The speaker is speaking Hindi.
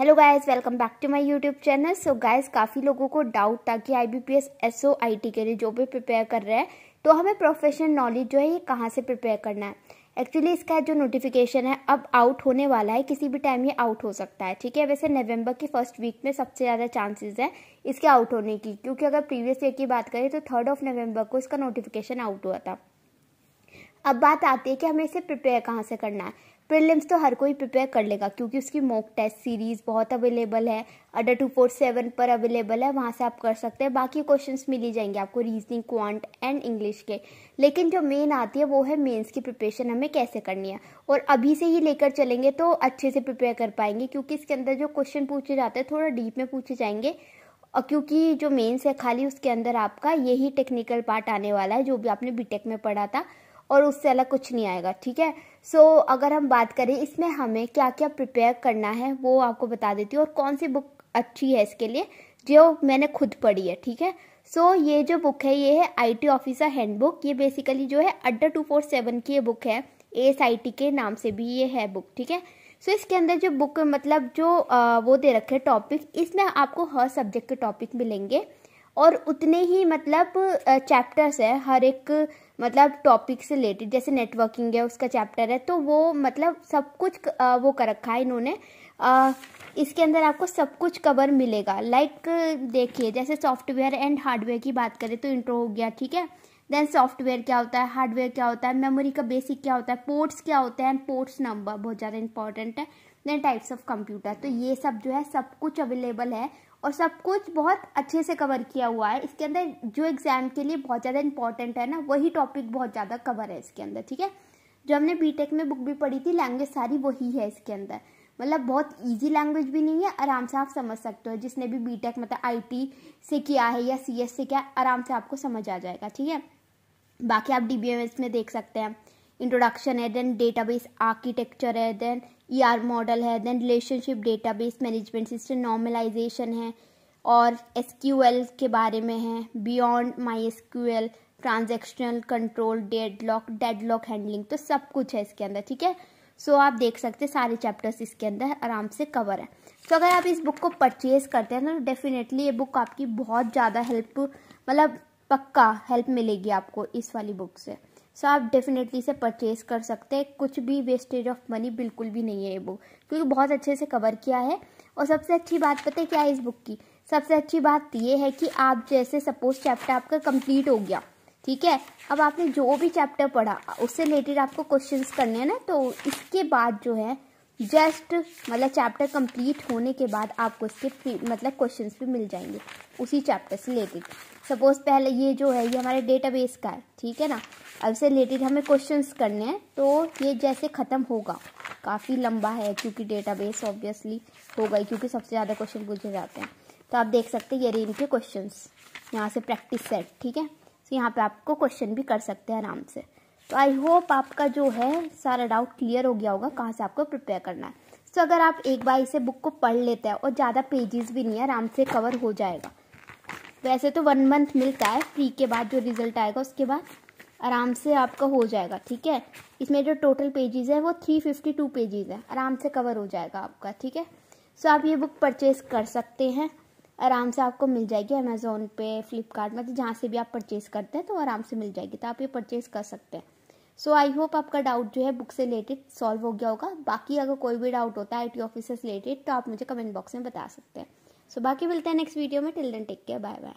hello guys welcome back to my YouTube channel so guys काफ़ी लोगों को डाउट था कि आईबीपीएस एसओ आईटी के लिए जो भी प्रिपेयर कर रहे हैं तो हमें प्रोफेशनल नॉलेज जो है ये कहाँ से प्रिपेयर करना है एक्चुअली इसका जो नोटिफिकेशन है अब आउट होने वाला है किसी भी टाइम ये आउट हो सकता है ठीक है वैसे नवंबर की फर्स्ट वीक में सबसे ज़्यादा चांसेस है इसके आउट होने की क्योंकि अगर प्रीवियस ईयर की बात करें तो थर्ड ऑफ नवंबर को इसका नोटिफिकेशन आउट हुआ था अब बात आती है कि हमें इसे प्रिपेयर कहाँ से करना है प्रिलिम्स तो हर कोई प्रिपेयर कर लेगा क्योंकि उसकी मॉक टेस्ट सीरीज़ बहुत अवेलेबल है अडर टू फोर सेवन पर अवेलेबल है वहाँ से आप कर सकते हैं बाकी क्वेश्चन मिल ही जाएंगे आपको रीजनिंग क्वांट एंड इंग्लिश के लेकिन जो मेन आती है वो है मेन्स की प्रिपरेशन हमें कैसे करनी है और अभी से ही लेकर चलेंगे तो अच्छे से प्रिपेयर कर पाएंगे क्योंकि इसके अंदर जो क्वेश्चन पूछे जाते हैं थोड़ा डीप में पूछे जाएंगे और क्योंकि जो मेन्स है खाली उसके अंदर आपका यही टेक्निकल पार्ट आने वाला है जो भी आपने बीटेक में पढ़ा था और उससे अलग कुछ नहीं आएगा ठीक है सो so, अगर हम बात करें इसमें हमें क्या क्या प्रिपेयर करना है वो आपको बता देती हूँ और कौन सी बुक अच्छी है इसके लिए जो मैंने खुद पढ़ी है ठीक है सो so, ये जो बुक है ये है आईटी ऑफिसर हैंडबुक ये बेसिकली जो है अड्डा टू फोर सेवन की ये बुक है एस आई टी के नाम से भी ये है बुक ठीक है सो so, इसके अंदर जो बुक मतलब जो आ, वो दे रखे टॉपिक इसमें आपको हर सब्जेक्ट के टॉपिक मिलेंगे और उतने ही मतलब चैप्टर्स है हर एक मतलब टॉपिक से रिलेटेड जैसे नेटवर्किंग है उसका चैप्टर है तो वो मतलब सब कुछ वो कर रखा है इन्होंने इसके अंदर आपको सब कुछ कवर मिलेगा लाइक देखिए जैसे सॉफ्टवेयर एंड हार्डवेयर की बात करें तो इंट्रो हो गया ठीक है देन सॉफ्टवेयर क्या होता है हार्डवेयर क्या होता है मेमोरी का बेसिक क्या होता है पोर्ट्स क्या होते हैं पोर्ट्स नंबर बहुत ज़्यादा इंपॉर्टेंट है देन टाइप्स ऑफ कंप्यूटर तो ये सब जो है सब कुछ अवेलेबल है और सब कुछ बहुत अच्छे से कवर किया हुआ है इसके अंदर जो एग्ज़ाम के लिए बहुत ज़्यादा इंपॉर्टेंट है ना वही टॉपिक बहुत ज़्यादा कवर है इसके अंदर ठीक है जो हमने बीटेक में बुक भी पढ़ी थी लैंग्वेज सारी वही है इसके अंदर मतलब बहुत इजी लैंग्वेज भी नहीं है आराम से आप समझ सकते हो जिसने भी बीटेक मतलब आईटी से किया है या सीएस से किया आराम से आपको समझ आ जाएगा ठीक है बाकी आप डी में देख सकते हैं इंट्रोडक्शन है देन डेटाबेस आर्किटेक्चर है देन ई e मॉडल है then relationship database management system normalisation है और एस के बारे में है beyond my S transactional control dead lock dead lock handling तो सब कुछ है इसके अंदर ठीक है सो आप देख सकते हैं सारे चैप्टर्स इसके अंदर आराम से कवर है सो अगर आप इस बुक को परचेज करते हैं ना तो डेफिनेटली ये बुक आपकी बहुत ज़्यादा हेल्प मतलब पक्का हेल्प मिलेगी आपको इस वाली बुक से सो आप डेफिनेटली इसे परचेज कर सकते हैं कुछ भी वेस्टेज ऑफ मनी बिल्कुल भी नहीं है ये बुक क्योंकि बहुत अच्छे से कवर किया है और सबसे अच्छी बात पता है क्या है इस बुक की सबसे अच्छी बात ये है कि आप जैसे सपोज चैप्टर आपका कंप्लीट हो गया ठीक है अब आपने जो भी चैप्टर पढ़ा उससे रिलेटेड आपको क्वेश्चंस करने हैं ना तो इसके बाद जो है जस्ट मतलब चैप्टर कंप्लीट होने के बाद आपको इसके फ्री मतलब क्वेश्चंस भी मिल जाएंगे उसी चैप्टर से रिलेटेड सपोज पहले ये जो है ये हमारे डेटाबेस का है ठीक है ना अब से रिलेटेड हमें क्वेश्चंस करने हैं तो ये जैसे ख़त्म होगा काफ़ी लंबा है क्योंकि डेटाबेस ऑब्वियसली होगा क्योंकि सबसे ज़्यादा क्वेश्चन पूछे जाते हैं तो आप देख सकते हैं ये रेन के क्वेश्चन यहाँ से प्रैक्टिस सेट ठीक है तो यहाँ पर आपको क्वेश्चन भी कर सकते हैं आराम से तो आई होप आपका जो है सारा डाउट क्लियर हो गया होगा कहाँ से आपको प्रिपेयर करना है सो so, अगर आप एक बार इसे बुक को पढ़ लेते हैं और ज़्यादा पेजेस भी नहीं है आराम से कवर हो जाएगा वैसे तो वन मंथ मिलता है फ्री के बाद जो रिजल्ट आएगा उसके बाद आराम से आपका हो जाएगा ठीक है इसमें जो टोटल पेजेस है वो थ्री फिफ्टी टू पेजेस है आराम से कवर हो जाएगा आपका ठीक है सो so, आप ये बुक परचेज कर सकते हैं आराम से आपको मिल जाएगी अमेज़ोन पे फ्लिपकार्ट मतलब जहाँ से भी आप परचेज़ करते हैं तो आराम से मिल जाएगी तो आप ये परचेज़ कर सकते हैं सो आई होप आपका डाउट जो है बुक से रिलेटेड सॉल्व हो गया होगा बाकी अगर कोई भी डाउट होता है आई टी ऑफिस से रिलेटेड तो आप मुझे कमेंट बॉक्स में बता सकते हैं सो so, बाकी मिलते हैं नेक्स्ट वीडियो में till then take care bye bye